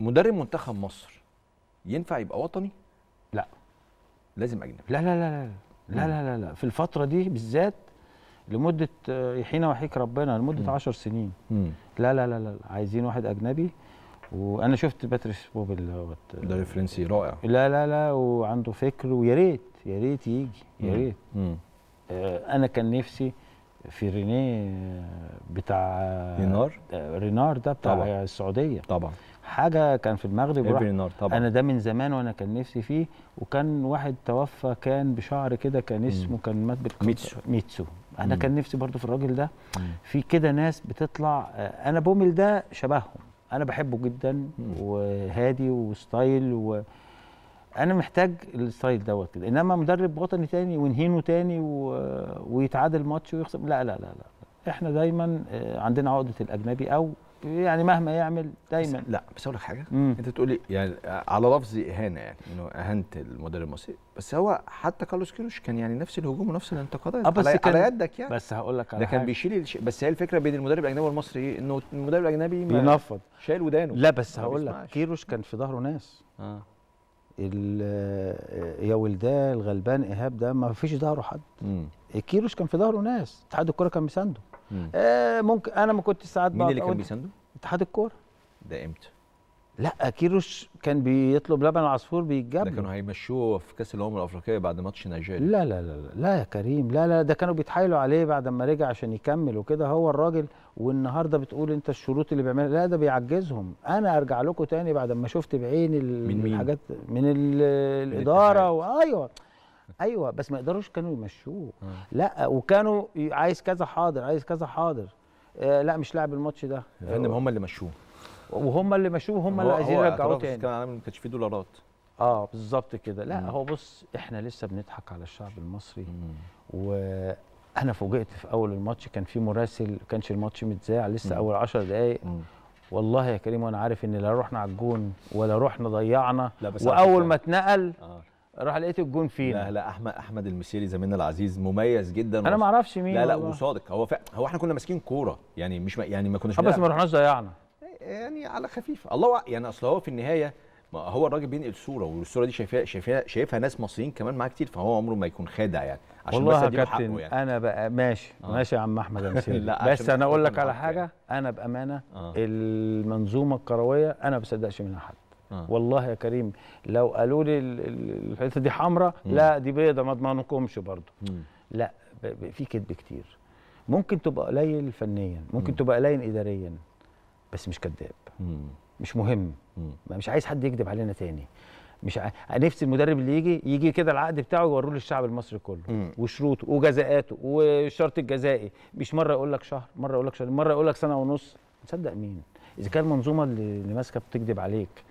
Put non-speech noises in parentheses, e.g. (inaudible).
مدرب منتخب مصر ينفع يبقى وطني؟ لا لازم اجنبي لا لا لا لا لا لا لا في الفتره دي بالذات لمده آه، يحيينا ويحييك ربنا لمده 10 سنين مم. لا لا لا لا عايزين واحد اجنبي وانا شفت باتريس بوب مدرب فرنسي رائع لا لا لا وعنده فكر ويا ريت يا ريت يجي يا ريت آه انا كان نفسي في رينيه آه، بتاع آه، رينار آه، رينار ده بتاع طبعا. السعوديه طبعا حاجه كان في المغرب رينار طبعا انا ده من زمان وانا كان نفسي فيه وكان واحد توفى كان بشعر كده كان اسمه كان مات ميتسو ميتسو انا مم. كان نفسي برضو في الراجل ده مم. في كده ناس بتطلع انا بومل ده شبههم انا بحبه جدا مم. وهادي وستايل و... انا محتاج الستايل دوت كده انما مدرب وطني تاني ونهينه تاني و... ويتعادل ماتش ويخسر لا لا لا لا احنا دايما آه، عندنا عقده الاجنبي او يعني مهما يعمل دايما بس لا بس اقول لك حاجه مم. انت تقولي يعني على لفظ اهانه يعني انه اهنت المدرب المصري بس هو حتى كارلوس كيروش كان يعني نفس الهجوم ونفس الانتقادات على, آه، على كان يدك يعني بس هقول لك على ده حاجة. كان بيشيل الش... بس هي الفكره بين المدرب الاجنبي والمصري انه المدرب الاجنبي بينفض شايل ودانه لا بس هقول لك كيروش كان في ظهره ناس آه. آه، يا ولدان الغلبان ايهاب ده ما فيش ظهره حد كيروش كان في ظهره ناس اتحاد الكوره كان بيسانده آه ممكن انا ما كنتش ساعات مين اللي كان بيسانده؟ اتحاد الكوره ده امتى؟ لا كيروش كان بيطلب لبن العصفور بيتجاب ده كانوا هيمشوه في كاس الامم الافريقيه بعد ماتش نيجيريا لا لا لا لا يا كريم لا لا ده كانوا بيتحايلوا عليه بعد ما رجع عشان يكمل وكده هو الراجل والنهارده بتقول انت الشروط اللي بيعملها لا ده بيعجزهم انا ارجع لكم تاني بعد ما شفت بعيني الحاجات من من الاداره وايوه ايوه بس ما يقدروش كانوا يمشوه آه. لا وكانوا عايز كذا حاضر عايز كذا حاضر آه لا مش لاعب الماتش ده لان هم اللي مشوه وهم اللي مشوه هم اللي عايزين يرجعوه تاني كان عامل ما كانش فيه دولارات اه بالظبط كده لا مم. هو بص احنا لسه بنضحك على الشعب المصري مم. وانا فوجئت في اول الماتش كان في مراسل ما كانش الماتش متذاع لسه مم. اول 10 دقائق والله يا كريم وانا عارف ان لا رحنا على الجون ولا رحنا ضيعنا لا بس واول ما اتنقل آه. راح لقيت الجون فينا لا لا احمد احمد المسيري زميلنا العزيز مميز جدا انا ما اعرفش مين لا لا وصادق هو ف... هو احنا كنا ماسكين كوره يعني مش ما... يعني ما كناش آه، بس ما رحناش ضيعنا يعني على خفيف الله يعني اصل هو في النهايه ما هو الراجل بينقل صوره والصوره دي شايفها شايفها شايفها ناس مصريين كمان معاه كتير فهو عمره ما يكون خادع يعني عشان والله بس اديله حقه يعني انا بقى ماشي آه. ماشي يا عم احمد امسيه (laughs) بس انا اقول لك على حاجه يعني. انا بامانه آه. المنظومه الكرويه انا ما بصدقش منها حد آه. والله يا كريم لو قالوا لي الحته دي حمراء لا دي بيضه ما اضمنكمش برضه لا في كذب كتير ممكن تبقى قليل فنيا ممكن مم. تبقى قليل اداريا بس مش كذاب مش مهم مم. مش عايز حد يكذب علينا تاني مش ع... نفسي المدرب اللي يجي يجي كده العقد بتاعه يوريه للشعب المصري كله مم. وشروطه وجزاءاته والشرط الجزائي مش مره يقول لك شهر مره يقول لك شهر مره يقول لك سنه ونص تصدق مين اذا كان المنظومه اللي ماسكه بتكذب عليك